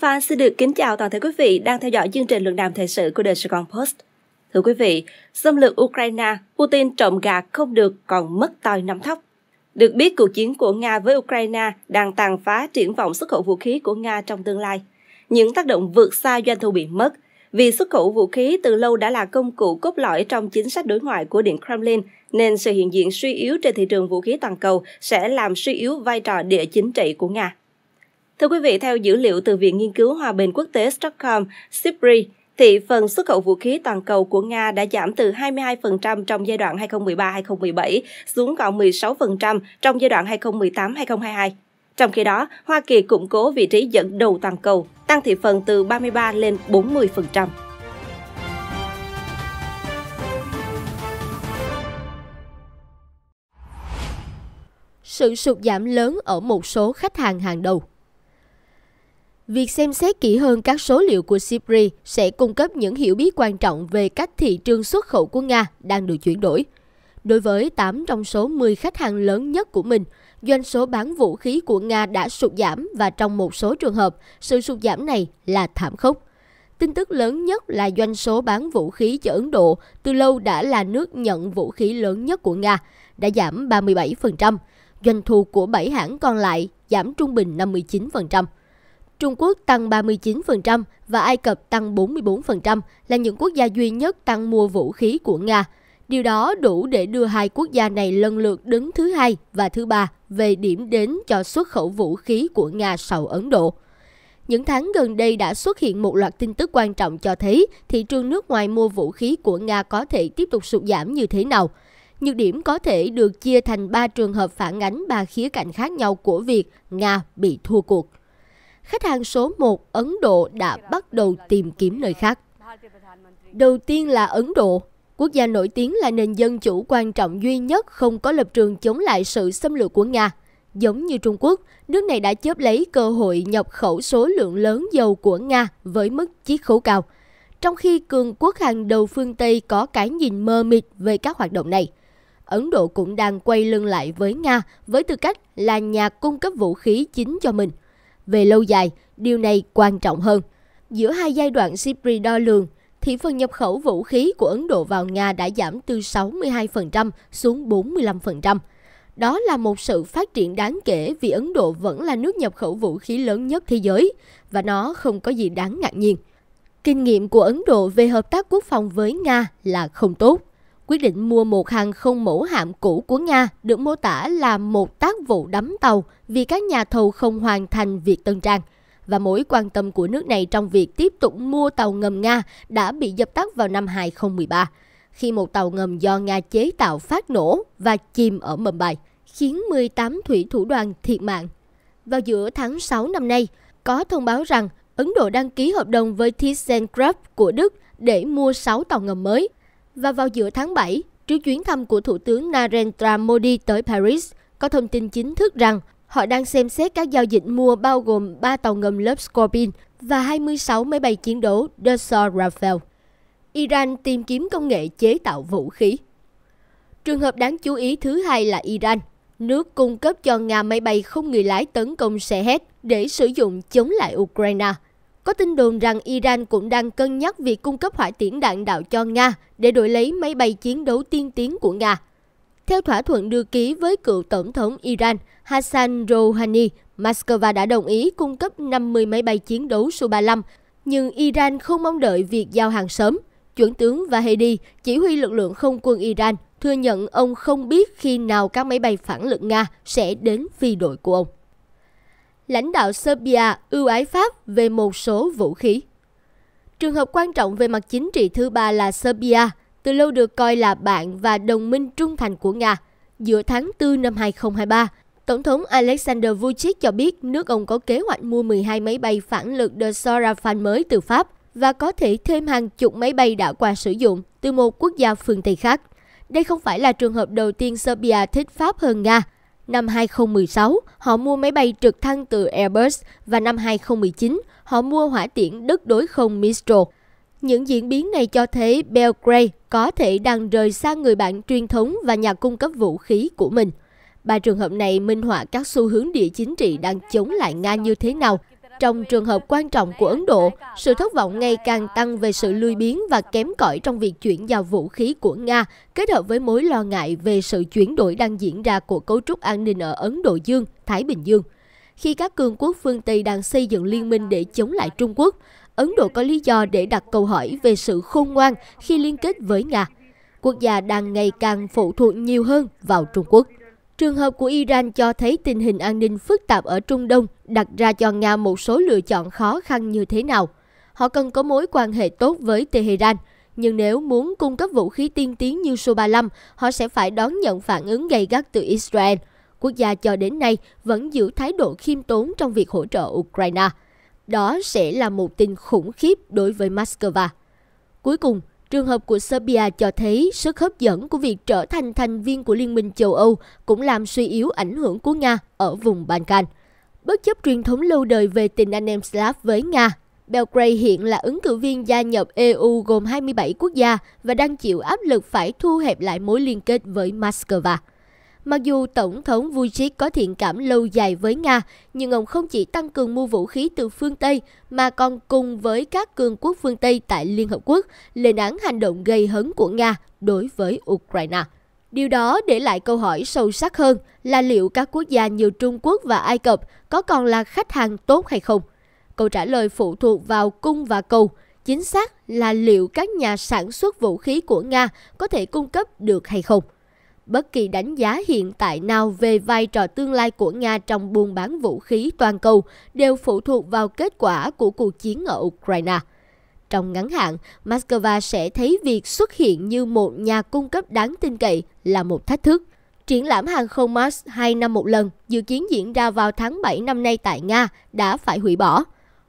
Fan xin được kính chào toàn thể quý vị đang theo dõi chương trình luận đàm thời sự của The Sài Gòn Post. Thưa quý vị, xâm lược Ukraine, Putin trộm gà không được còn mất tòi nắm thóc. Được biết, cuộc chiến của Nga với Ukraine đang tàn phá triển vọng xuất khẩu vũ khí của Nga trong tương lai. Những tác động vượt xa doanh thu bị mất, vì xuất khẩu vũ khí từ lâu đã là công cụ cốt lõi trong chính sách đối ngoại của Điện Kremlin, nên sự hiện diện suy yếu trên thị trường vũ khí toàn cầu sẽ làm suy yếu vai trò địa chính trị của Nga. Thưa quý vị, theo dữ liệu từ Viện Nghiên cứu Hòa bình Quốc tế Stockholm, SIPRI, thị phần xuất khẩu vũ khí toàn cầu của Nga đã giảm từ 22% trong giai đoạn 2013-2017 xuống còn 16% trong giai đoạn 2018-2022. Trong khi đó, Hoa Kỳ củng cố vị trí dẫn đầu toàn cầu, tăng thị phần từ 33 lên 40%. Sự sụt giảm lớn ở một số khách hàng hàng đầu Việc xem xét kỹ hơn các số liệu của SIPRI sẽ cung cấp những hiểu biết quan trọng về cách thị trường xuất khẩu của Nga đang được chuyển đổi. Đối với 8 trong số 10 khách hàng lớn nhất của mình, doanh số bán vũ khí của Nga đã sụt giảm và trong một số trường hợp, sự sụt giảm này là thảm khốc. Tin tức lớn nhất là doanh số bán vũ khí cho Ấn Độ từ lâu đã là nước nhận vũ khí lớn nhất của Nga, đã giảm 37%. Doanh thu của 7 hãng còn lại giảm trung bình 59%. Trung Quốc tăng 39% và Ai Cập tăng 44% là những quốc gia duy nhất tăng mua vũ khí của Nga. Điều đó đủ để đưa hai quốc gia này lần lượt đứng thứ hai và thứ ba về điểm đến cho xuất khẩu vũ khí của Nga sau Ấn Độ. Những tháng gần đây đã xuất hiện một loạt tin tức quan trọng cho thấy thị trường nước ngoài mua vũ khí của Nga có thể tiếp tục sụt giảm như thế nào. Nhược điểm có thể được chia thành 3 trường hợp phản ánh ba khía cạnh khác nhau của việc Nga bị thua cuộc khách hàng số 1 Ấn Độ đã bắt đầu tìm kiếm nơi khác. Đầu tiên là Ấn Độ. Quốc gia nổi tiếng là nền dân chủ quan trọng duy nhất không có lập trường chống lại sự xâm lược của Nga. Giống như Trung Quốc, nước này đã chớp lấy cơ hội nhập khẩu số lượng lớn dầu của Nga với mức chiết khấu cao. Trong khi cường quốc hàng đầu phương Tây có cái nhìn mơ mịt về các hoạt động này. Ấn Độ cũng đang quay lưng lại với Nga với tư cách là nhà cung cấp vũ khí chính cho mình – về lâu dài, điều này quan trọng hơn. Giữa hai giai đoạn Cipri đo lường, thì phần nhập khẩu vũ khí của Ấn Độ vào Nga đã giảm từ 62% xuống 45%. Đó là một sự phát triển đáng kể vì Ấn Độ vẫn là nước nhập khẩu vũ khí lớn nhất thế giới và nó không có gì đáng ngạc nhiên. Kinh nghiệm của Ấn Độ về hợp tác quốc phòng với Nga là không tốt quyết định mua một hàng không mẫu hạm cũ của Nga được mô tả là một tác vụ đắm tàu vì các nhà thầu không hoàn thành việc tân trang. Và mối quan tâm của nước này trong việc tiếp tục mua tàu ngầm Nga đã bị dập tắt vào năm 2013, khi một tàu ngầm do Nga chế tạo phát nổ và chìm ở Mumbai, khiến 18 thủy thủ đoàn thiệt mạng. Vào giữa tháng 6 năm nay, có thông báo rằng Ấn Độ đăng ký hợp đồng với ThyssenKrupp của Đức để mua 6 tàu ngầm mới – và vào giữa tháng 7, trước chuyến thăm của Thủ tướng Narendra Modi tới Paris, có thông tin chính thức rằng họ đang xem xét các giao dịch mua bao gồm 3 tàu ngầm lớp Scorpion và 26 máy bay chiến đấu Dassault Rafale. Iran tìm kiếm công nghệ chế tạo vũ khí. Trường hợp đáng chú ý thứ hai là Iran, nước cung cấp cho Nga máy bay không người lái tấn công xe hét để sử dụng chống lại Ukraine. Có tin đồn rằng Iran cũng đang cân nhắc việc cung cấp hỏa tiễn đạn đạo cho Nga để đổi lấy máy bay chiến đấu tiên tiến của Nga. Theo thỏa thuận đưa ký với cựu tổng thống Iran Hassan Rouhani, Moscow đã đồng ý cung cấp 50 máy bay chiến đấu Su-35, nhưng Iran không mong đợi việc giao hàng sớm. Chuẩn tướng Vahedi, chỉ huy lực lượng không quân Iran, thừa nhận ông không biết khi nào các máy bay phản lực Nga sẽ đến phi đội của ông lãnh đạo Serbia ưu ái Pháp về một số vũ khí. Trường hợp quan trọng về mặt chính trị thứ ba là Serbia, từ lâu được coi là bạn và đồng minh trung thành của Nga. Giữa tháng 4 năm 2023, Tổng thống Alexander Vucic cho biết nước ông có kế hoạch mua 12 máy bay phản lực The Sorafan mới từ Pháp và có thể thêm hàng chục máy bay đã qua sử dụng từ một quốc gia phương Tây khác. Đây không phải là trường hợp đầu tiên Serbia thích Pháp hơn Nga, Năm 2016, họ mua máy bay trực thăng từ Airbus và năm 2019, họ mua hỏa tiễn đất đối không Mistral. Những diễn biến này cho thấy Belgrade có thể đang rời xa người bạn truyền thống và nhà cung cấp vũ khí của mình. Ba trường hợp này minh họa các xu hướng địa chính trị đang chống lại Nga như thế nào trong trường hợp quan trọng của Ấn Độ, sự thất vọng ngày càng tăng về sự lười biến và kém cỏi trong việc chuyển giao vũ khí của Nga, kết hợp với mối lo ngại về sự chuyển đổi đang diễn ra của cấu trúc an ninh ở Ấn Độ Dương, Thái Bình Dương. Khi các cường quốc phương Tây đang xây dựng liên minh để chống lại Trung Quốc, Ấn Độ có lý do để đặt câu hỏi về sự khôn ngoan khi liên kết với Nga. Quốc gia đang ngày càng phụ thuộc nhiều hơn vào Trung Quốc. Trường hợp của Iran cho thấy tình hình an ninh phức tạp ở Trung Đông đặt ra cho Nga một số lựa chọn khó khăn như thế nào. Họ cần có mối quan hệ tốt với Tehran, nhưng nếu muốn cung cấp vũ khí tiên tiến như Su-35, họ sẽ phải đón nhận phản ứng gay gắt từ Israel. Quốc gia cho đến nay vẫn giữ thái độ khiêm tốn trong việc hỗ trợ Ukraine. Đó sẽ là một tin khủng khiếp đối với Moscow. Cuối cùng, Trường hợp của Serbia cho thấy sức hấp dẫn của việc trở thành thành viên của Liên minh châu Âu cũng làm suy yếu ảnh hưởng của Nga ở vùng Balkan. Bất chấp truyền thống lâu đời về tình anh em Slav với Nga, Belgrade hiện là ứng cử viên gia nhập EU gồm 27 quốc gia và đang chịu áp lực phải thu hẹp lại mối liên kết với Moscow. Mặc dù Tổng thống Vujic có thiện cảm lâu dài với Nga, nhưng ông không chỉ tăng cường mua vũ khí từ phương Tây mà còn cùng với các cường quốc phương Tây tại Liên Hợp Quốc lên án hành động gây hấn của Nga đối với Ukraine. Điều đó để lại câu hỏi sâu sắc hơn là liệu các quốc gia như Trung Quốc và Ai Cập có còn là khách hàng tốt hay không? Câu trả lời phụ thuộc vào cung và cầu, chính xác là liệu các nhà sản xuất vũ khí của Nga có thể cung cấp được hay không? bất kỳ đánh giá hiện tại nào về vai trò tương lai của Nga trong buôn bán vũ khí toàn cầu đều phụ thuộc vào kết quả của cuộc chiến ở Ukraine. Trong ngắn hạn, Moscow sẽ thấy việc xuất hiện như một nhà cung cấp đáng tin cậy là một thách thức. Triển lãm hàng không Mars 2 năm một lần dự kiến diễn ra vào tháng 7 năm nay tại Nga đã phải hủy bỏ.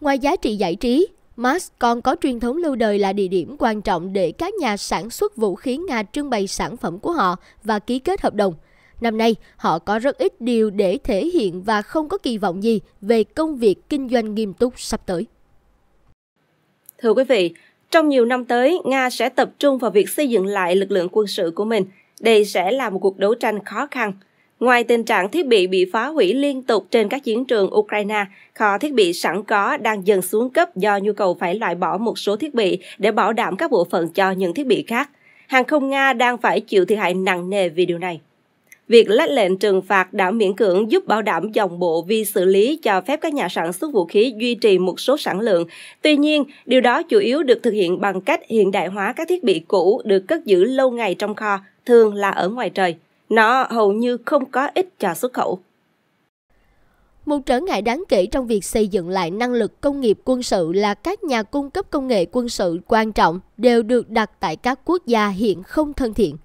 Ngoài giá trị giải trí, Mars còn có truyền thống lâu đời là địa điểm quan trọng để các nhà sản xuất vũ khí Nga trưng bày sản phẩm của họ và ký kết hợp đồng. Năm nay, họ có rất ít điều để thể hiện và không có kỳ vọng gì về công việc kinh doanh nghiêm túc sắp tới. Thưa quý vị, trong nhiều năm tới, Nga sẽ tập trung vào việc xây dựng lại lực lượng quân sự của mình. Đây sẽ là một cuộc đấu tranh khó khăn. Ngoài tình trạng thiết bị bị phá hủy liên tục trên các chiến trường Ukraine, kho thiết bị sẵn có đang dần xuống cấp do nhu cầu phải loại bỏ một số thiết bị để bảo đảm các bộ phận cho những thiết bị khác. Hàng không Nga đang phải chịu thiệt hại nặng nề vì điều này. Việc lách lệnh trừng phạt đã miễn cưỡng giúp bảo đảm dòng bộ vi xử lý cho phép các nhà sản xuất vũ khí duy trì một số sản lượng. Tuy nhiên, điều đó chủ yếu được thực hiện bằng cách hiện đại hóa các thiết bị cũ được cất giữ lâu ngày trong kho, thường là ở ngoài trời. Nó hầu như không có ích cho xuất khẩu. Một trở ngại đáng kể trong việc xây dựng lại năng lực công nghiệp quân sự là các nhà cung cấp công nghệ quân sự quan trọng đều được đặt tại các quốc gia hiện không thân thiện.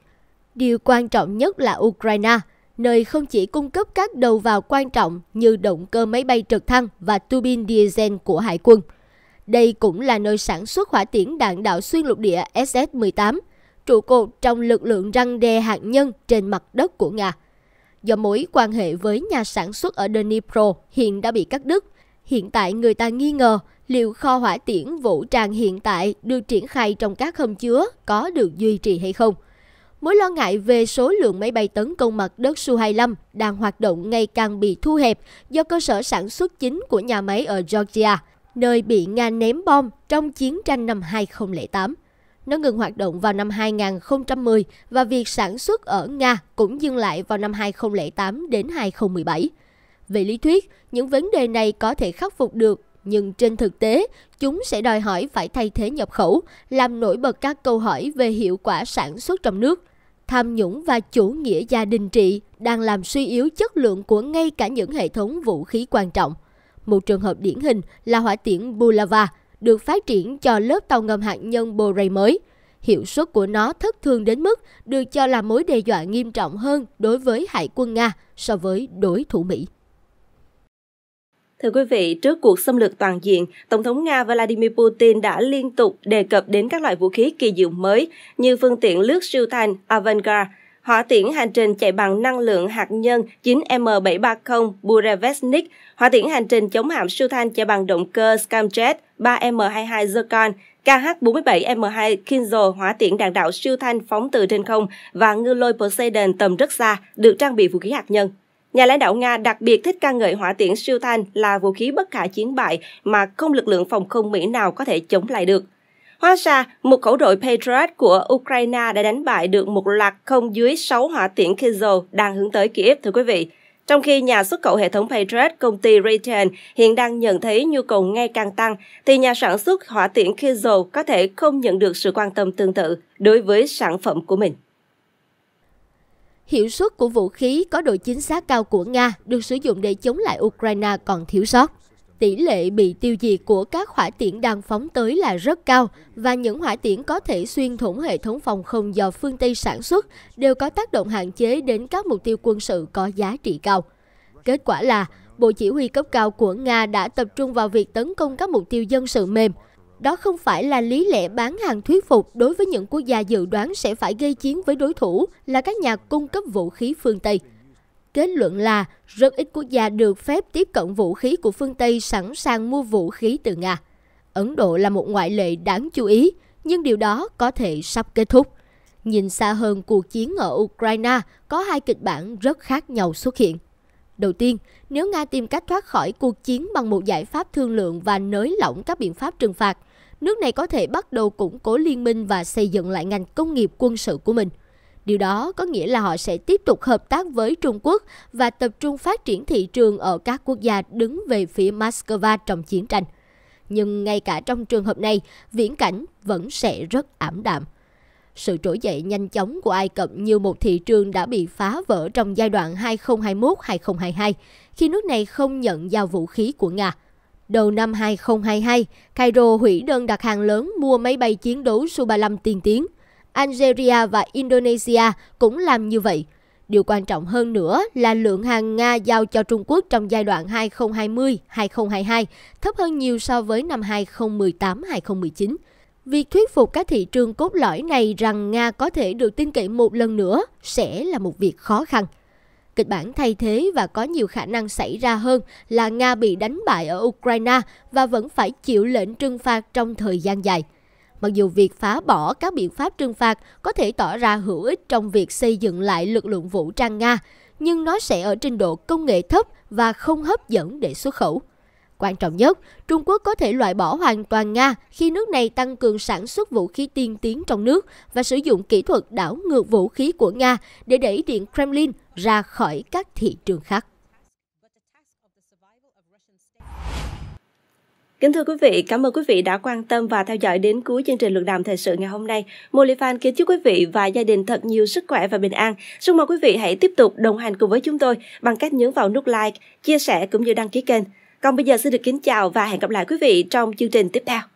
Điều quan trọng nhất là Ukraine, nơi không chỉ cung cấp các đầu vào quan trọng như động cơ máy bay trực thăng và tuabin diesel của hải quân. Đây cũng là nơi sản xuất hỏa tiễn đạn đạo xuyên lục địa SS-18, trụ cột trong lực lượng răng đe hạt nhân trên mặt đất của Nga. Do mối quan hệ với nhà sản xuất ở Dnipro hiện đã bị cắt đứt, hiện tại người ta nghi ngờ liệu kho hỏa tiễn vũ trang hiện tại được triển khai trong các hầm chứa có được duy trì hay không. Mối lo ngại về số lượng máy bay tấn công mặt đất Su-25 đang hoạt động ngày càng bị thu hẹp do cơ sở sản xuất chính của nhà máy ở Georgia, nơi bị Nga ném bom trong chiến tranh năm 2008. Nó ngừng hoạt động vào năm 2010 và việc sản xuất ở Nga cũng dừng lại vào năm 2008 đến 2017. Về lý thuyết, những vấn đề này có thể khắc phục được, nhưng trên thực tế, chúng sẽ đòi hỏi phải thay thế nhập khẩu, làm nổi bật các câu hỏi về hiệu quả sản xuất trong nước. Tham nhũng và chủ nghĩa gia đình trị đang làm suy yếu chất lượng của ngay cả những hệ thống vũ khí quan trọng. Một trường hợp điển hình là hỏa tiễn Bulava – được phát triển cho lớp tàu ngầm hạt nhân Borei mới. Hiệu suất của nó thất thường đến mức được cho là mối đe dọa nghiêm trọng hơn đối với hải quân Nga so với đối thủ Mỹ. Thưa quý vị, trước cuộc xâm lược toàn diện, Tổng thống Nga Vladimir Putin đã liên tục đề cập đến các loại vũ khí kỳ diệu mới như phương tiện lướt siêu thanh Avangard Họ tiễn hành trình chạy bằng năng lượng hạt nhân 9M730 Burevestnik, họ tiễn hành trình chống hạm siêu Sutan chạy bằng động cơ Scamjet 3M22 Zircon, KH-47M2 Kinzel hỏa tiễn đạn đạo siêu thanh phóng từ trên không và ngư lôi Poseidon tầm rất xa được trang bị vũ khí hạt nhân. Nhà lãnh đạo Nga đặc biệt thích ca ngợi hỏa tiễn siêu thanh là vũ khí bất khả chiến bại mà không lực lượng phòng không Mỹ nào có thể chống lại được. Hóa ra, một khẩu đội Patriot của Ukraine đã đánh bại được một loạt không dưới 6 hỏa tiễn Kizil đang hướng tới Kiev, thưa quý vị. Trong khi nhà xuất khẩu hệ thống Patriot, công ty Raytheon hiện đang nhận thấy nhu cầu ngày càng tăng, thì nhà sản xuất hỏa tiễn Kizil có thể không nhận được sự quan tâm tương tự đối với sản phẩm của mình. Hiệu suất của vũ khí có độ chính xác cao của Nga được sử dụng để chống lại Ukraine còn thiếu sót tỷ lệ bị tiêu diệt của các hỏa tiễn đang phóng tới là rất cao và những hỏa tiễn có thể xuyên thủng hệ thống phòng không do phương Tây sản xuất đều có tác động hạn chế đến các mục tiêu quân sự có giá trị cao. Kết quả là, Bộ Chỉ huy cấp cao của Nga đã tập trung vào việc tấn công các mục tiêu dân sự mềm. Đó không phải là lý lẽ bán hàng thuyết phục đối với những quốc gia dự đoán sẽ phải gây chiến với đối thủ là các nhà cung cấp vũ khí phương Tây. Kết luận là rất ít quốc gia được phép tiếp cận vũ khí của phương Tây sẵn sàng mua vũ khí từ Nga. Ấn Độ là một ngoại lệ đáng chú ý, nhưng điều đó có thể sắp kết thúc. Nhìn xa hơn cuộc chiến ở Ukraine, có hai kịch bản rất khác nhau xuất hiện. Đầu tiên, nếu Nga tìm cách thoát khỏi cuộc chiến bằng một giải pháp thương lượng và nới lỏng các biện pháp trừng phạt, nước này có thể bắt đầu củng cố liên minh và xây dựng lại ngành công nghiệp quân sự của mình – Điều đó có nghĩa là họ sẽ tiếp tục hợp tác với Trung Quốc và tập trung phát triển thị trường ở các quốc gia đứng về phía Moscow trong chiến tranh. Nhưng ngay cả trong trường hợp này, viễn cảnh vẫn sẽ rất ảm đạm. Sự trỗi dậy nhanh chóng của Ai Cập như một thị trường đã bị phá vỡ trong giai đoạn 2021-2022, khi nước này không nhận giao vũ khí của Nga. Đầu năm 2022, Cairo hủy đơn đặt hàng lớn mua máy bay chiến đấu Su-35 tiên tiến – Algeria và Indonesia cũng làm như vậy. Điều quan trọng hơn nữa là lượng hàng Nga giao cho Trung Quốc trong giai đoạn 2020-2022 thấp hơn nhiều so với năm 2018-2019. Việc thuyết phục các thị trường cốt lõi này rằng Nga có thể được tin cậy một lần nữa sẽ là một việc khó khăn. Kịch bản thay thế và có nhiều khả năng xảy ra hơn là Nga bị đánh bại ở Ukraine và vẫn phải chịu lệnh trừng phạt trong thời gian dài. Mặc dù việc phá bỏ các biện pháp trừng phạt có thể tỏ ra hữu ích trong việc xây dựng lại lực lượng vũ trang Nga, nhưng nó sẽ ở trình độ công nghệ thấp và không hấp dẫn để xuất khẩu. Quan trọng nhất, Trung Quốc có thể loại bỏ hoàn toàn Nga khi nước này tăng cường sản xuất vũ khí tiên tiến trong nước và sử dụng kỹ thuật đảo ngược vũ khí của Nga để đẩy Điện Kremlin ra khỏi các thị trường khác. Kính thưa quý vị, cảm ơn quý vị đã quan tâm và theo dõi đến cuối chương trình luận đàm thời sự ngày hôm nay. Molifan kính chúc quý vị và gia đình thật nhiều sức khỏe và bình an. Xin mời quý vị hãy tiếp tục đồng hành cùng với chúng tôi bằng cách nhấn vào nút like, chia sẻ cũng như đăng ký kênh. Còn bây giờ xin được kính chào và hẹn gặp lại quý vị trong chương trình tiếp theo.